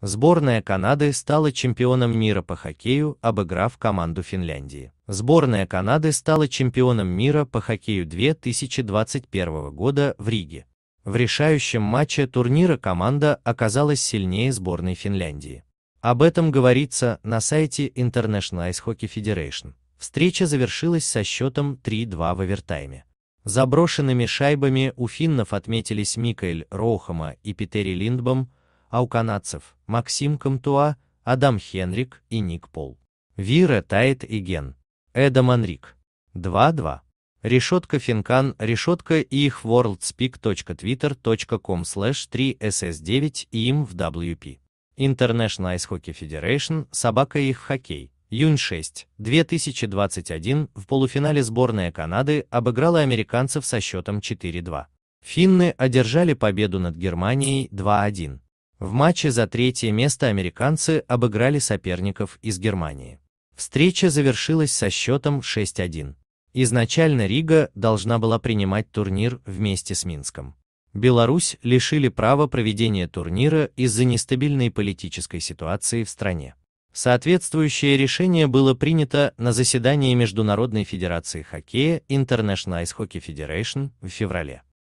Сборная Канады стала чемпионом мира по хоккею, обыграв команду Финляндии. Сборная Канады стала чемпионом мира по хоккею 2021 года в Риге. В решающем матче турнира команда оказалась сильнее сборной Финляндии. Об этом говорится на сайте International Ice Hockey Federation. Встреча завершилась со счетом 3-2 в овертайме. Заброшенными шайбами у финнов отметились Микаэль Роухама и Петери Линдбом, а у канадцев Максим Камтуа, Адам Хенрик и Ник Пол. Вира Тайт и Ген. Эда Манрик. 2-2. Решетка Финкан, решетка и их worldspeak.twitter.com slash 3ss9 и им в WP. International Ice Hockey Federation, собака их в хоккей. Июнь 6, 2021, в полуфинале сборная Канады обыграла американцев со счетом 4-2. Финны одержали победу над Германией 2-1. В матче за третье место американцы обыграли соперников из Германии. Встреча завершилась со счетом 6-1. Изначально Рига должна была принимать турнир вместе с Минском. Беларусь лишили права проведения турнира из-за нестабильной политической ситуации в стране. Соответствующее решение было принято на заседании Международной Федерации Хоккея International Ice Hockey Federation в феврале.